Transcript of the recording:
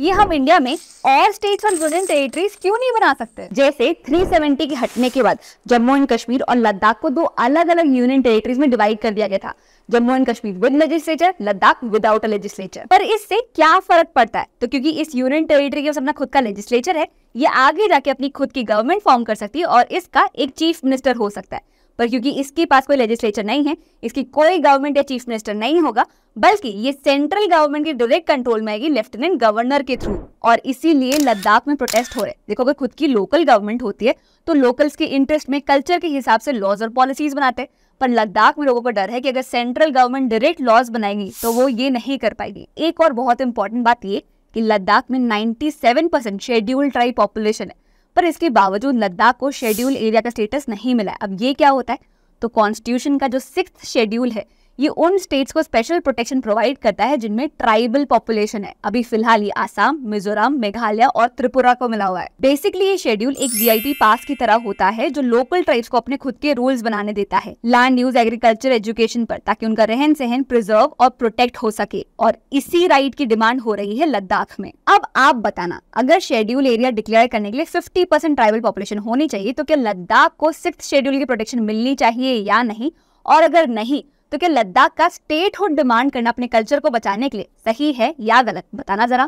ये हम इंडिया में और स्टेट्स और यूनियन टेरिटरीज क्यों नहीं बना सकते जैसे 370 के हटने के बाद जम्मू एंड कश्मीर और लद्दाख को दो अलग अलग यूनियन टेरिटरीज में डिवाइड कर दिया गया था Jammu and Kashmir with legislature Ladakh without a legislature पर इससे क्या फर्क पड़ता है तो क्योंकि इस यूनियन टेरिटरी के अपना खुद का लेजिस्लेचर है ये आगे जाके अपनी खुद की गवर्नमेंट फॉर्म कर सकती है और इसका एक चीफ मिनिस्टर हो सकता है पर क्योंकि इसके पास कोई लेजिस्लेचर नहीं है इसकी कोई गवर्नमेंट या चीफ मिनिस्टर नहीं होगा बल्कि ये सेंट्रल गवर्नमेंट के डायरेक्ट कंट्रोल में आएगी लेफ्टिनेंट गवर्नर के थ्रू और इसीलिए लद्दाख में प्रोटेस्ट हो रहे हैं देखो अगर खुद की लोकल गवर्नमेंट होती है तो लोकल्स के इंटरेस्ट में कल्चर के हिसाब से लॉज और पॉलिसीज बनाते हैं पर लद्दाख में लोगों को डर है कि अगर सेंट्रल गवर्नमेंट डायरेक्ट लॉज बनाएगी तो वो ये नहीं कर पाएगी एक और बहुत इंपॉर्टेंट बात ये कि लद्दाख में seven percent schedule tribe population है पर इसके बावजूद लद्दाख को शेड्यूल एरिया का स्टेटस नहीं मिला अब ये क्या होता है तो कॉन्स्टिट्यूशन का जो सिक्स शेड्यूल है ये उन स्टेट्स को स्पेशल प्रोटेक्शन प्रोवाइड करता है जिनमें ट्राइबल पॉपुलेशन है अभी फिलहाल ये आसाम मिजोरम मेघालय और त्रिपुरा को मिला हुआ है बेसिकली ये शेड्यूल एक वी पास की तरह होता है जो लोकल ट्राइब्स को अपने खुद के रूल्स बनाने देता है लैंड यूज एग्रीकल्चर एजुकेशन पर ताकि उनका रहन सहन प्रिजर्व और प्रोटेक्ट हो सके और इसी राइट की डिमांड हो रही है लद्दाख में अब आप बताना अगर शेड्यूल एरिया डिक्लेयर करने के लिए फिफ्टी ट्राइबल पॉपुलेशन होनी चाहिए तो क्या लद्दाख को सिक्स शेड्यूल की प्रोटेक्शन मिलनी चाहिए या नहीं और अगर नहीं तो क्या लद्दाख का स्टेट हुड डिमांड करना अपने कल्चर को बचाने के लिए सही है या गलत बताना जरा